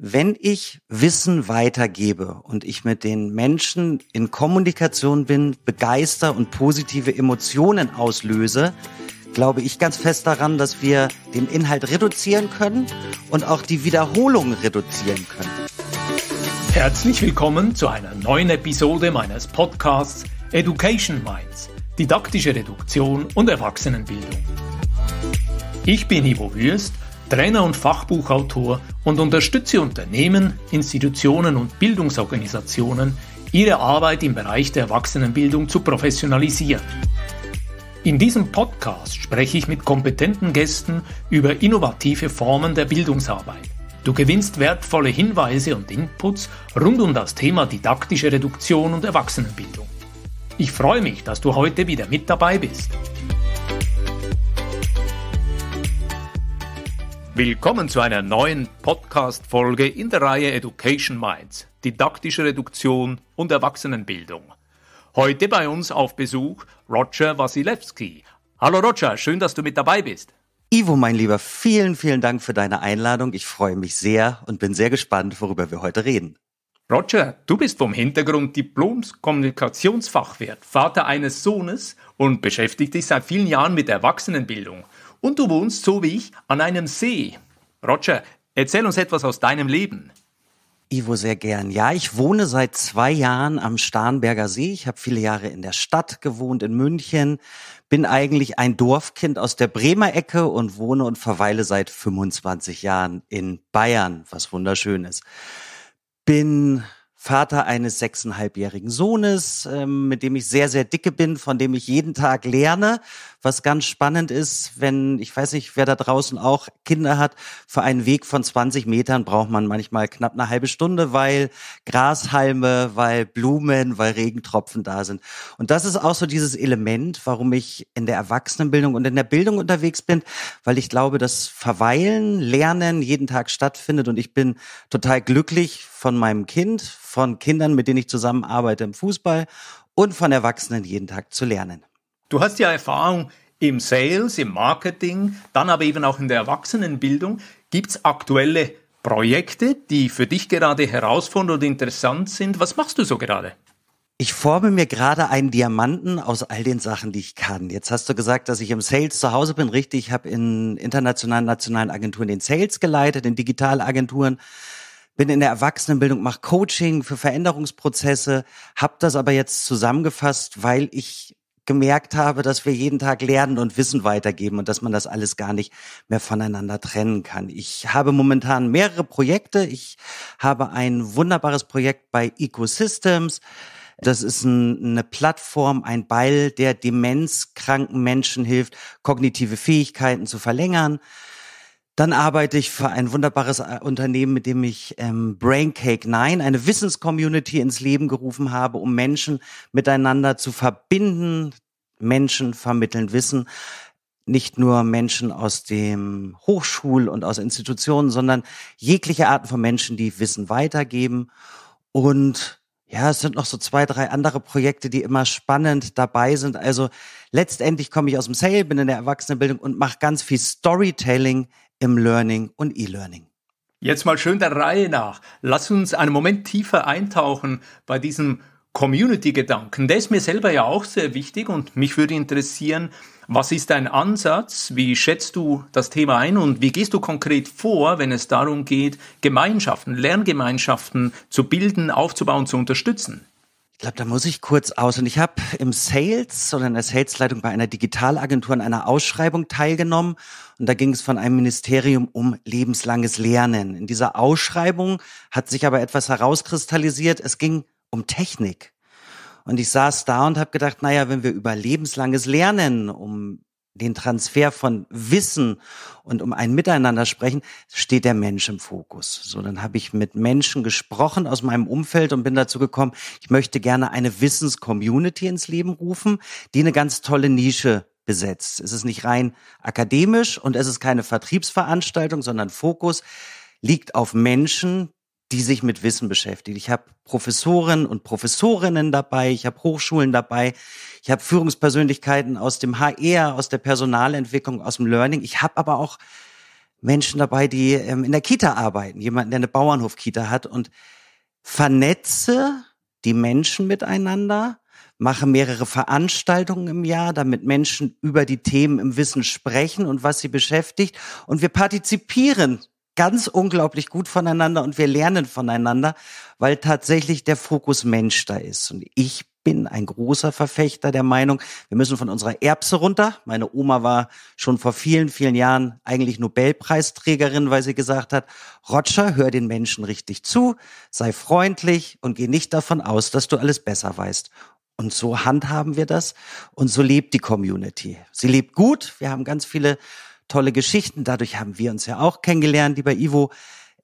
Wenn ich Wissen weitergebe und ich mit den Menschen in Kommunikation bin, begeister und positive Emotionen auslöse, glaube ich ganz fest daran, dass wir den Inhalt reduzieren können und auch die Wiederholung reduzieren können. Herzlich willkommen zu einer neuen Episode meines Podcasts Education Minds, didaktische Reduktion und Erwachsenenbildung. Ich bin Ivo Würst Trainer und Fachbuchautor und unterstütze Unternehmen, Institutionen und Bildungsorganisationen, ihre Arbeit im Bereich der Erwachsenenbildung zu professionalisieren. In diesem Podcast spreche ich mit kompetenten Gästen über innovative Formen der Bildungsarbeit. Du gewinnst wertvolle Hinweise und Inputs rund um das Thema didaktische Reduktion und Erwachsenenbildung. Ich freue mich, dass du heute wieder mit dabei bist. Willkommen zu einer neuen Podcast-Folge in der Reihe Education Minds, didaktische Reduktion und Erwachsenenbildung. Heute bei uns auf Besuch Roger Wasilewski. Hallo Roger, schön, dass du mit dabei bist. Ivo, mein Lieber, vielen, vielen Dank für deine Einladung. Ich freue mich sehr und bin sehr gespannt, worüber wir heute reden. Roger, du bist vom Hintergrund diplom kommunikationsfachwirt Vater eines Sohnes und beschäftigt dich seit vielen Jahren mit Erwachsenenbildung und du wohnst, so wie ich, an einem See. Roger, erzähl uns etwas aus deinem Leben. Ivo, sehr gern. Ja, ich wohne seit zwei Jahren am Starnberger See. Ich habe viele Jahre in der Stadt gewohnt, in München. Bin eigentlich ein Dorfkind aus der Bremer Ecke und wohne und verweile seit 25 Jahren in Bayern, was wunderschön ist. Bin Vater eines sechseinhalbjährigen Sohnes, ähm, mit dem ich sehr, sehr dicke bin, von dem ich jeden Tag lerne. Was ganz spannend ist, wenn, ich weiß nicht, wer da draußen auch Kinder hat, für einen Weg von 20 Metern braucht man manchmal knapp eine halbe Stunde, weil Grashalme, weil Blumen, weil Regentropfen da sind. Und das ist auch so dieses Element, warum ich in der Erwachsenenbildung und in der Bildung unterwegs bin, weil ich glaube, dass Verweilen, Lernen jeden Tag stattfindet und ich bin total glücklich von meinem Kind, von Kindern, mit denen ich zusammen arbeite im Fußball und von Erwachsenen jeden Tag zu lernen. Du hast ja Erfahrung im Sales, im Marketing, dann aber eben auch in der Erwachsenenbildung. Gibt es aktuelle Projekte, die für dich gerade herausfordernd und interessant sind? Was machst du so gerade? Ich forme mir gerade einen Diamanten aus all den Sachen, die ich kann. Jetzt hast du gesagt, dass ich im Sales zu Hause bin. Richtig, ich habe in internationalen, nationalen Agenturen den Sales geleitet, in Digitalagenturen bin in der Erwachsenenbildung, mache Coaching für Veränderungsprozesse, habe das aber jetzt zusammengefasst, weil ich gemerkt habe, dass wir jeden Tag lernen und Wissen weitergeben und dass man das alles gar nicht mehr voneinander trennen kann. Ich habe momentan mehrere Projekte. Ich habe ein wunderbares Projekt bei Ecosystems. Das ist ein, eine Plattform, ein Beil, der demenzkranken Menschen hilft, kognitive Fähigkeiten zu verlängern. Dann arbeite ich für ein wunderbares äh, Unternehmen, mit dem ich ähm, Braincake 9, eine Wissenscommunity ins Leben gerufen habe, um Menschen miteinander zu verbinden. Menschen vermitteln Wissen. Nicht nur Menschen aus dem Hochschul- und aus Institutionen, sondern jegliche Arten von Menschen, die Wissen weitergeben. Und ja, es sind noch so zwei, drei andere Projekte, die immer spannend dabei sind. Also letztendlich komme ich aus dem Sale, bin in der Erwachsenenbildung und mache ganz viel Storytelling im Learning und E-Learning. Jetzt mal schön der Reihe nach. Lass uns einen Moment tiefer eintauchen bei diesem Community-Gedanken. Der ist mir selber ja auch sehr wichtig und mich würde interessieren, was ist dein Ansatz? Wie schätzt du das Thema ein und wie gehst du konkret vor, wenn es darum geht, Gemeinschaften, Lerngemeinschaften zu bilden, aufzubauen, zu unterstützen? Ich glaube, da muss ich kurz aus. Und ich habe im Sales oder in der Salesleitung bei einer Digitalagentur an einer Ausschreibung teilgenommen. Und da ging es von einem Ministerium um lebenslanges Lernen. In dieser Ausschreibung hat sich aber etwas herauskristallisiert. Es ging um Technik. Und ich saß da und habe gedacht, naja, wenn wir über lebenslanges Lernen, um den Transfer von Wissen und um ein Miteinander sprechen, steht der Mensch im Fokus. So, dann habe ich mit Menschen gesprochen aus meinem Umfeld und bin dazu gekommen, ich möchte gerne eine Wissenscommunity ins Leben rufen, die eine ganz tolle Nische besetzt. Es ist nicht rein akademisch und es ist keine Vertriebsveranstaltung, sondern Fokus liegt auf Menschen, die sich mit Wissen beschäftigt. Ich habe Professoren und Professorinnen dabei, ich habe Hochschulen dabei, ich habe Führungspersönlichkeiten aus dem HR, aus der Personalentwicklung, aus dem Learning. Ich habe aber auch Menschen dabei, die ähm, in der Kita arbeiten, jemanden, der eine Bauernhofkita hat und vernetze die Menschen miteinander, mache mehrere Veranstaltungen im Jahr, damit Menschen über die Themen im Wissen sprechen und was sie beschäftigt. Und wir partizipieren ganz unglaublich gut voneinander und wir lernen voneinander, weil tatsächlich der Fokus Mensch da ist. Und ich bin ein großer Verfechter der Meinung, wir müssen von unserer Erbse runter. Meine Oma war schon vor vielen, vielen Jahren eigentlich Nobelpreisträgerin, weil sie gesagt hat, Roger, hör den Menschen richtig zu, sei freundlich und geh nicht davon aus, dass du alles besser weißt. Und so handhaben wir das und so lebt die Community. Sie lebt gut. Wir haben ganz viele tolle Geschichten. Dadurch haben wir uns ja auch kennengelernt, lieber Ivo.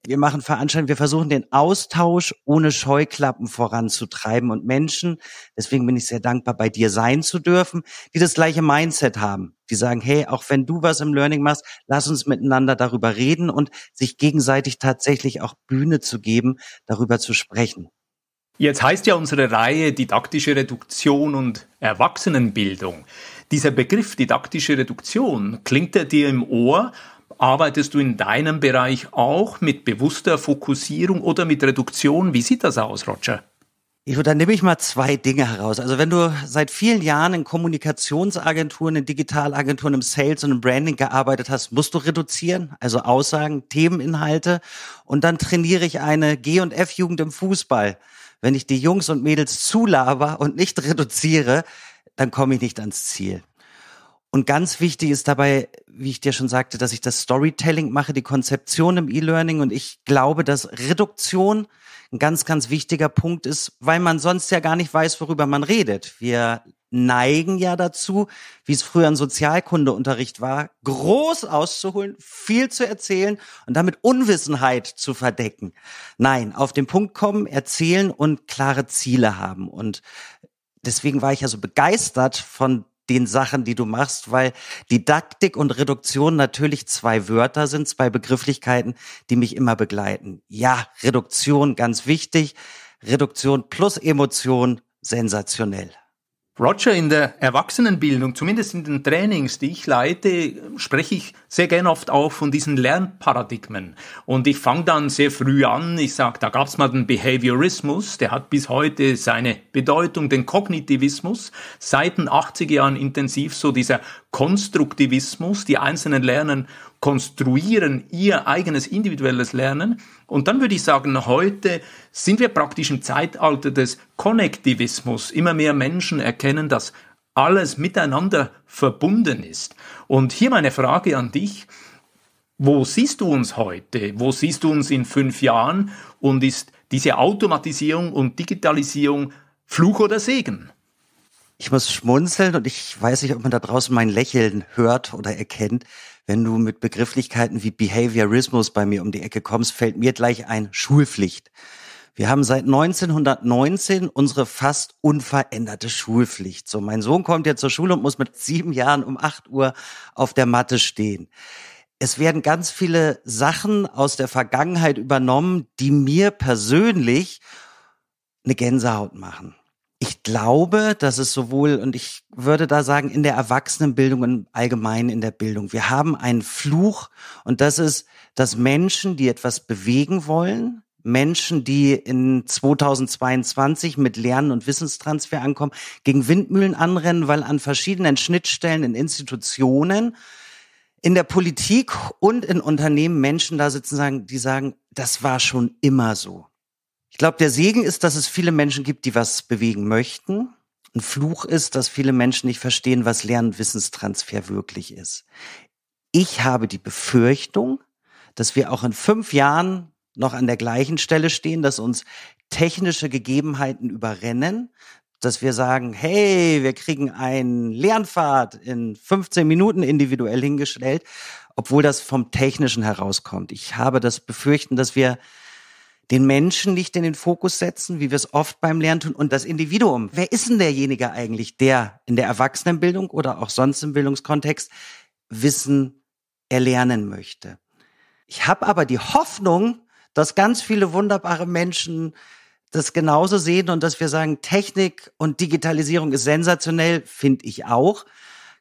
Wir machen Veranstaltungen, wir versuchen den Austausch ohne Scheuklappen voranzutreiben und Menschen, deswegen bin ich sehr dankbar, bei dir sein zu dürfen, die das gleiche Mindset haben, die sagen, hey, auch wenn du was im Learning machst, lass uns miteinander darüber reden und sich gegenseitig tatsächlich auch Bühne zu geben, darüber zu sprechen. Jetzt heißt ja unsere Reihe didaktische Reduktion und Erwachsenenbildung. Dieser Begriff didaktische Reduktion, klingt er dir im Ohr? Arbeitest du in deinem Bereich auch mit bewusster Fokussierung oder mit Reduktion? Wie sieht das aus, Roger? Ich würde, dann nehme ich mal zwei Dinge heraus. Also wenn du seit vielen Jahren in Kommunikationsagenturen, in Digitalagenturen, im Sales und im Branding gearbeitet hast, musst du reduzieren, also Aussagen, Themeninhalte. Und dann trainiere ich eine gf jugend im Fußball wenn ich die Jungs und Mädels zulaber und nicht reduziere, dann komme ich nicht ans Ziel. Und ganz wichtig ist dabei, wie ich dir schon sagte, dass ich das Storytelling mache, die Konzeption im E-Learning. Und ich glaube, dass Reduktion ein ganz, ganz wichtiger Punkt ist, weil man sonst ja gar nicht weiß, worüber man redet. Wir neigen ja dazu, wie es früher im Sozialkundeunterricht war, groß auszuholen, viel zu erzählen und damit Unwissenheit zu verdecken. Nein, auf den Punkt kommen, erzählen und klare Ziele haben. Und deswegen war ich ja so begeistert von den Sachen, die du machst, weil Didaktik und Reduktion natürlich zwei Wörter sind, zwei Begrifflichkeiten, die mich immer begleiten. Ja, Reduktion ganz wichtig, Reduktion plus Emotion sensationell. Roger, in der Erwachsenenbildung, zumindest in den Trainings, die ich leite, spreche ich sehr gern oft auch von diesen Lernparadigmen. Und ich fange dann sehr früh an, ich sage, da gab es mal den Behaviorismus, der hat bis heute seine Bedeutung, den Kognitivismus, seit den 80er Jahren intensiv so dieser Konstruktivismus, die einzelnen Lernen konstruieren ihr eigenes individuelles Lernen. Und dann würde ich sagen, heute sind wir praktisch im Zeitalter des Konnektivismus. Immer mehr Menschen erkennen, dass alles miteinander verbunden ist. Und hier meine Frage an dich. Wo siehst du uns heute? Wo siehst du uns in fünf Jahren? Und ist diese Automatisierung und Digitalisierung Fluch oder Segen? Ich muss schmunzeln und ich weiß nicht, ob man da draußen mein Lächeln hört oder erkennt wenn du mit Begrifflichkeiten wie Behaviorismus bei mir um die Ecke kommst, fällt mir gleich ein Schulpflicht. Wir haben seit 1919 unsere fast unveränderte Schulpflicht. So, mein Sohn kommt jetzt zur Schule und muss mit sieben Jahren um acht Uhr auf der Matte stehen. Es werden ganz viele Sachen aus der Vergangenheit übernommen, die mir persönlich eine Gänsehaut machen ich glaube, dass es sowohl, und ich würde da sagen, in der Erwachsenenbildung und allgemein in der Bildung, wir haben einen Fluch und das ist, dass Menschen, die etwas bewegen wollen, Menschen, die in 2022 mit Lernen und Wissenstransfer ankommen, gegen Windmühlen anrennen, weil an verschiedenen Schnittstellen in Institutionen, in der Politik und in Unternehmen Menschen da sitzen, sagen, die sagen, das war schon immer so. Ich glaube, der Segen ist, dass es viele Menschen gibt, die was bewegen möchten. Ein Fluch ist, dass viele Menschen nicht verstehen, was Lern- und Wissenstransfer wirklich ist. Ich habe die Befürchtung, dass wir auch in fünf Jahren noch an der gleichen Stelle stehen, dass uns technische Gegebenheiten überrennen, dass wir sagen, hey, wir kriegen einen Lernpfad in 15 Minuten individuell hingestellt, obwohl das vom Technischen herauskommt. Ich habe das Befürchten, dass wir den Menschen nicht in den Fokus setzen, wie wir es oft beim Lernen tun, und das Individuum. Wer ist denn derjenige eigentlich, der in der Erwachsenenbildung oder auch sonst im Bildungskontext Wissen erlernen möchte? Ich habe aber die Hoffnung, dass ganz viele wunderbare Menschen das genauso sehen und dass wir sagen, Technik und Digitalisierung ist sensationell, finde ich auch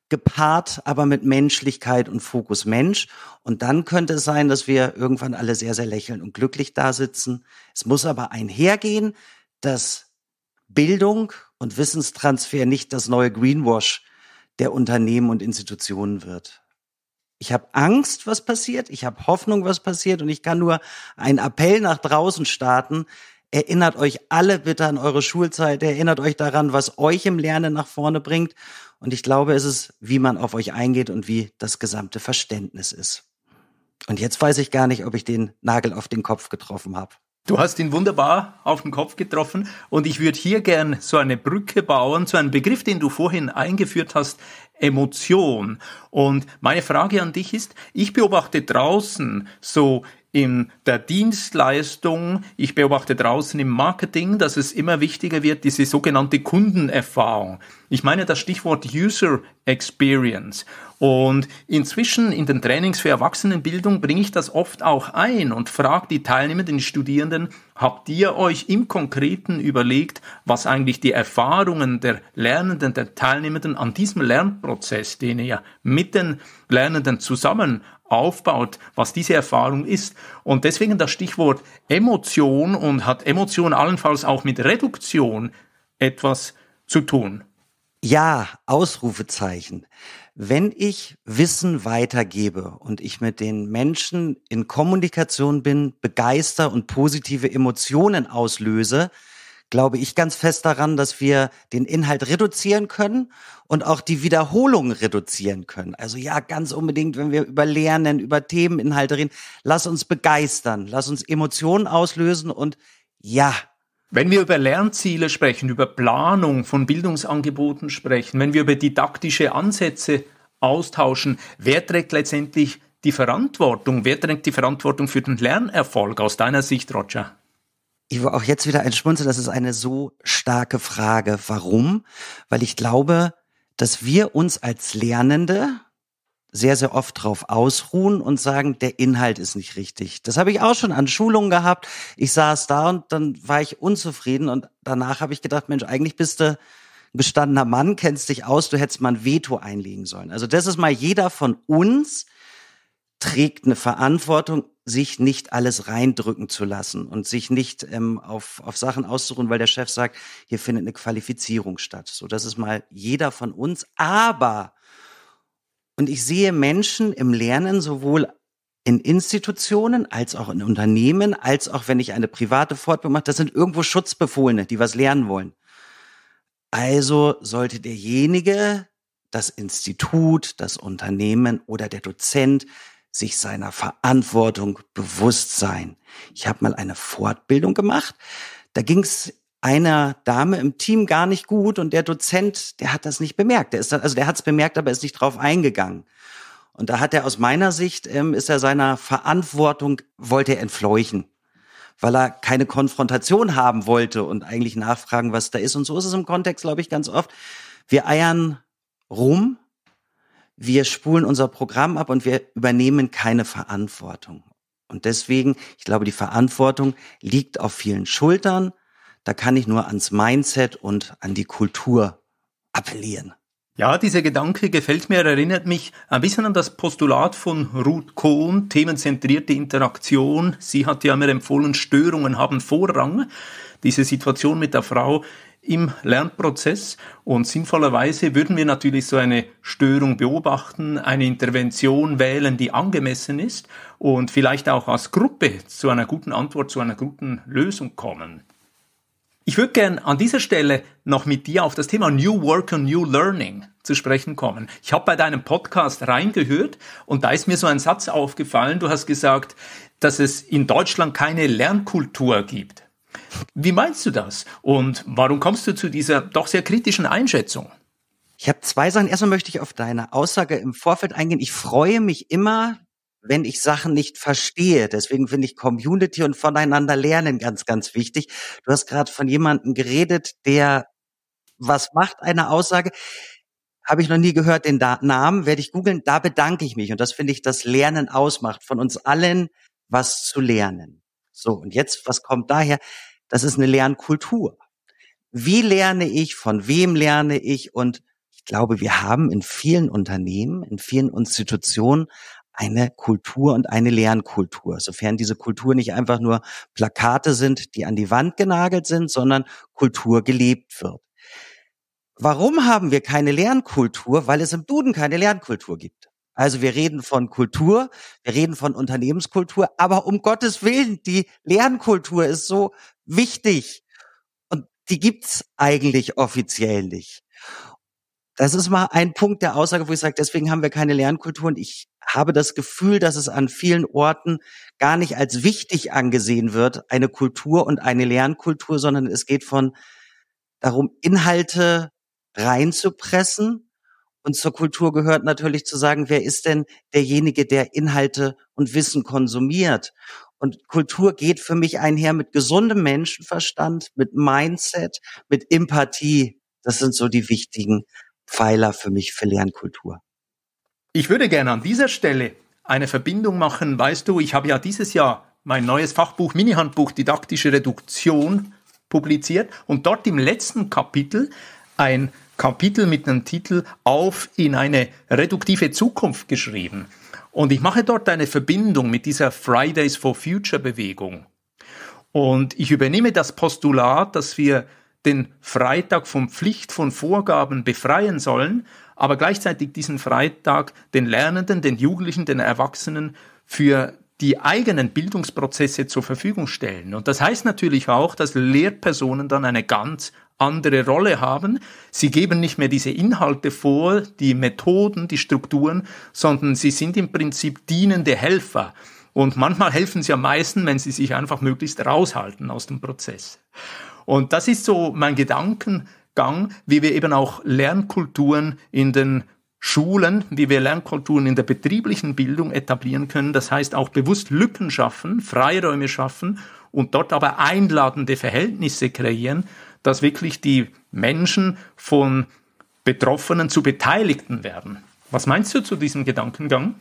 gepaart, aber mit Menschlichkeit und Fokus Mensch. Und dann könnte es sein, dass wir irgendwann alle sehr, sehr lächeln und glücklich da sitzen. Es muss aber einhergehen, dass Bildung und Wissenstransfer nicht das neue Greenwash der Unternehmen und Institutionen wird. Ich habe Angst, was passiert. Ich habe Hoffnung, was passiert. Und ich kann nur einen Appell nach draußen starten. Erinnert euch alle bitte an eure Schulzeit, erinnert euch daran, was euch im Lernen nach vorne bringt. Und ich glaube, es ist, wie man auf euch eingeht und wie das gesamte Verständnis ist. Und jetzt weiß ich gar nicht, ob ich den Nagel auf den Kopf getroffen habe. Du hast ihn wunderbar auf den Kopf getroffen und ich würde hier gern so eine Brücke bauen zu einem Begriff, den du vorhin eingeführt hast, Emotion. Und meine Frage an dich ist, ich beobachte draußen so in der Dienstleistung, ich beobachte draußen im Marketing, dass es immer wichtiger wird, diese sogenannte Kundenerfahrung. Ich meine das Stichwort User Experience. Und inzwischen in den Trainings für Erwachsenenbildung bringe ich das oft auch ein und frage die Teilnehmer, den Studierenden, habt ihr euch im Konkreten überlegt, was eigentlich die Erfahrungen der Lernenden, der Teilnehmenden an diesem Lernprozess, den ihr mit den Lernenden zusammen aufbaut, was diese Erfahrung ist. Und deswegen das Stichwort Emotion und hat Emotion allenfalls auch mit Reduktion etwas zu tun. Ja, Ausrufezeichen. Wenn ich Wissen weitergebe und ich mit den Menschen in Kommunikation bin, begeister und positive Emotionen auslöse, glaube ich ganz fest daran, dass wir den Inhalt reduzieren können und auch die Wiederholung reduzieren können. Also ja, ganz unbedingt, wenn wir über Lernen, über Themeninhalte reden, lass uns begeistern, lass uns Emotionen auslösen und ja, wenn wir über Lernziele sprechen, über Planung von Bildungsangeboten sprechen, wenn wir über didaktische Ansätze austauschen, wer trägt letztendlich die Verantwortung? Wer trägt die Verantwortung für den Lernerfolg aus deiner Sicht, Roger? ich war auch jetzt wieder ein Schmunzeln, das ist eine so starke Frage. Warum? Weil ich glaube, dass wir uns als Lernende sehr, sehr oft drauf ausruhen und sagen, der Inhalt ist nicht richtig. Das habe ich auch schon an Schulungen gehabt. Ich saß da und dann war ich unzufrieden und danach habe ich gedacht, Mensch, eigentlich bist du ein gestandener Mann, kennst dich aus, du hättest mal ein Veto einlegen sollen. Also das ist mal jeder von uns trägt eine Verantwortung, sich nicht alles reindrücken zu lassen und sich nicht ähm, auf, auf Sachen auszuruhen, weil der Chef sagt, hier findet eine Qualifizierung statt. So, das ist mal jeder von uns. Aber, und ich sehe Menschen im Lernen sowohl in Institutionen als auch in Unternehmen, als auch wenn ich eine private Fortbildung mache, das sind irgendwo Schutzbefohlene, die was lernen wollen. Also sollte derjenige, das Institut, das Unternehmen oder der Dozent sich seiner Verantwortung bewusst sein. Ich habe mal eine Fortbildung gemacht. Da ging es einer Dame im Team gar nicht gut und der Dozent, der hat das nicht bemerkt. Der ist dann, also der hat es bemerkt, aber ist nicht drauf eingegangen. Und da hat er aus meiner Sicht, ähm, ist er seiner Verantwortung, wollte er entfleuchen, weil er keine Konfrontation haben wollte und eigentlich nachfragen, was da ist. Und so ist es im Kontext, glaube ich, ganz oft. Wir eiern rum wir spulen unser Programm ab und wir übernehmen keine Verantwortung. Und deswegen, ich glaube, die Verantwortung liegt auf vielen Schultern. Da kann ich nur ans Mindset und an die Kultur appellieren. Ja, dieser Gedanke gefällt mir, erinnert mich ein bisschen an das Postulat von Ruth Kohn, themenzentrierte Interaktion. Sie hat ja immer empfohlen, Störungen haben Vorrang. Diese Situation mit der Frau im Lernprozess und sinnvollerweise würden wir natürlich so eine Störung beobachten, eine Intervention wählen, die angemessen ist und vielleicht auch als Gruppe zu einer guten Antwort, zu einer guten Lösung kommen. Ich würde gern an dieser Stelle noch mit dir auf das Thema New Work und New Learning zu sprechen kommen. Ich habe bei deinem Podcast reingehört und da ist mir so ein Satz aufgefallen. Du hast gesagt, dass es in Deutschland keine Lernkultur gibt. Wie meinst du das? Und warum kommst du zu dieser doch sehr kritischen Einschätzung? Ich habe zwei Sachen. Erstmal möchte ich auf deine Aussage im Vorfeld eingehen. Ich freue mich immer, wenn ich Sachen nicht verstehe. Deswegen finde ich Community und voneinander lernen ganz, ganz wichtig. Du hast gerade von jemandem geredet, der was macht eine Aussage. Habe ich noch nie gehört, den da Namen werde ich googeln. Da bedanke ich mich. Und das finde ich, das Lernen ausmacht, von uns allen was zu lernen. So, und jetzt, was kommt daher? Das ist eine Lernkultur. Wie lerne ich? Von wem lerne ich? Und ich glaube, wir haben in vielen Unternehmen, in vielen Institutionen eine Kultur und eine Lernkultur, sofern diese Kultur nicht einfach nur Plakate sind, die an die Wand genagelt sind, sondern Kultur gelebt wird. Warum haben wir keine Lernkultur? Weil es im Duden keine Lernkultur gibt. Also wir reden von Kultur, wir reden von Unternehmenskultur, aber um Gottes Willen, die Lernkultur ist so wichtig. Und die gibt's eigentlich offiziell nicht. Das ist mal ein Punkt der Aussage, wo ich sage, deswegen haben wir keine Lernkultur. Und ich habe das Gefühl, dass es an vielen Orten gar nicht als wichtig angesehen wird, eine Kultur und eine Lernkultur, sondern es geht von darum, Inhalte reinzupressen und zur Kultur gehört natürlich zu sagen, wer ist denn derjenige, der Inhalte und Wissen konsumiert? Und Kultur geht für mich einher mit gesundem Menschenverstand, mit Mindset, mit Empathie. Das sind so die wichtigen Pfeiler für mich für Lernkultur. Ich würde gerne an dieser Stelle eine Verbindung machen. Weißt du, ich habe ja dieses Jahr mein neues Fachbuch Mini-Handbuch Didaktische Reduktion publiziert und dort im letzten Kapitel ein Kapitel mit einem Titel Auf in eine reduktive Zukunft geschrieben. Und ich mache dort eine Verbindung mit dieser Fridays for Future Bewegung. Und ich übernehme das Postulat, dass wir den Freitag von Pflicht von Vorgaben befreien sollen, aber gleichzeitig diesen Freitag den Lernenden, den Jugendlichen, den Erwachsenen für die eigenen Bildungsprozesse zur Verfügung stellen. Und das heißt natürlich auch, dass Lehrpersonen dann eine ganz andere Rolle haben. Sie geben nicht mehr diese Inhalte vor, die Methoden, die Strukturen, sondern sie sind im Prinzip dienende Helfer. Und manchmal helfen sie am meisten, wenn sie sich einfach möglichst raushalten aus dem Prozess. Und das ist so mein Gedankengang, wie wir eben auch Lernkulturen in den Schulen, wie wir Lernkulturen in der betrieblichen Bildung etablieren können. Das heißt auch bewusst Lücken schaffen, Freiräume schaffen und dort aber einladende Verhältnisse kreieren, dass wirklich die Menschen von Betroffenen zu Beteiligten werden. Was meinst du zu diesem Gedankengang?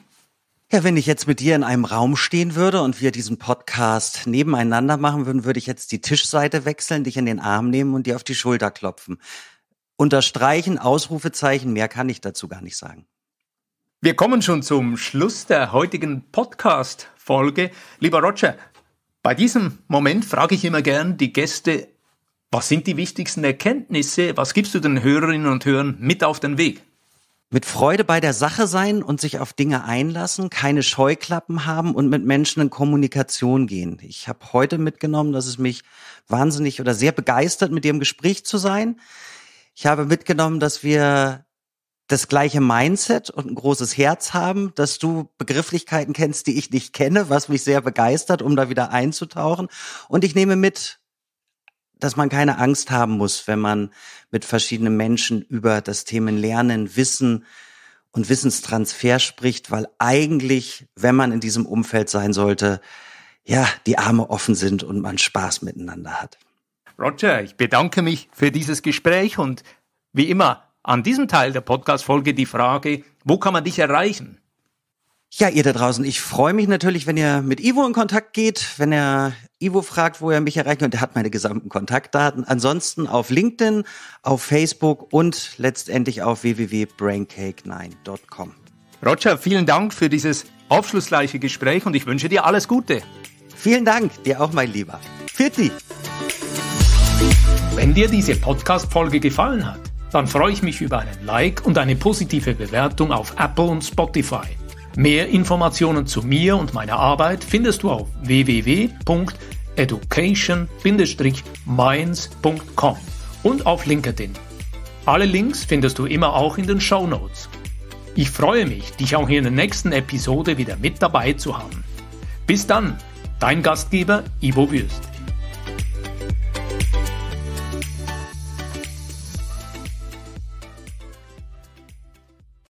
Ja, wenn ich jetzt mit dir in einem Raum stehen würde und wir diesen Podcast nebeneinander machen würden, würde ich jetzt die Tischseite wechseln, dich in den Arm nehmen und dir auf die Schulter klopfen. Unterstreichen, Ausrufezeichen, mehr kann ich dazu gar nicht sagen. Wir kommen schon zum Schluss der heutigen Podcast-Folge. Lieber Roger, bei diesem Moment frage ich immer gern die Gäste was sind die wichtigsten Erkenntnisse? Was gibst du den Hörerinnen und Hörern mit auf den Weg? Mit Freude bei der Sache sein und sich auf Dinge einlassen, keine Scheuklappen haben und mit Menschen in Kommunikation gehen. Ich habe heute mitgenommen, dass es mich wahnsinnig oder sehr begeistert, mit dir im Gespräch zu sein. Ich habe mitgenommen, dass wir das gleiche Mindset und ein großes Herz haben, dass du Begrifflichkeiten kennst, die ich nicht kenne, was mich sehr begeistert, um da wieder einzutauchen. Und ich nehme mit, dass man keine Angst haben muss, wenn man mit verschiedenen Menschen über das Themen Lernen, Wissen und Wissenstransfer spricht, weil eigentlich, wenn man in diesem Umfeld sein sollte, ja, die Arme offen sind und man Spaß miteinander hat. Roger, ich bedanke mich für dieses Gespräch und wie immer an diesem Teil der Podcast-Folge die Frage, wo kann man dich erreichen? Ja, ihr da draußen, ich freue mich natürlich, wenn ihr mit Ivo in Kontakt geht, wenn er Ivo fragt, wo er mich erreichen kann. Er hat meine gesamten Kontaktdaten. Ansonsten auf LinkedIn, auf Facebook und letztendlich auf www.braincake9.com. Roger, vielen Dank für dieses aufschlussreiche Gespräch und ich wünsche dir alles Gute. Vielen Dank, dir auch, mein Lieber. Vierti. Wenn dir diese Podcast-Folge gefallen hat, dann freue ich mich über einen Like und eine positive Bewertung auf Apple und Spotify. Mehr Informationen zu mir und meiner Arbeit findest du auf www.education-minds.com und auf LinkedIn. Alle Links findest du immer auch in den Show Notes. Ich freue mich, dich auch in der nächsten Episode wieder mit dabei zu haben. Bis dann, dein Gastgeber Ivo Würst.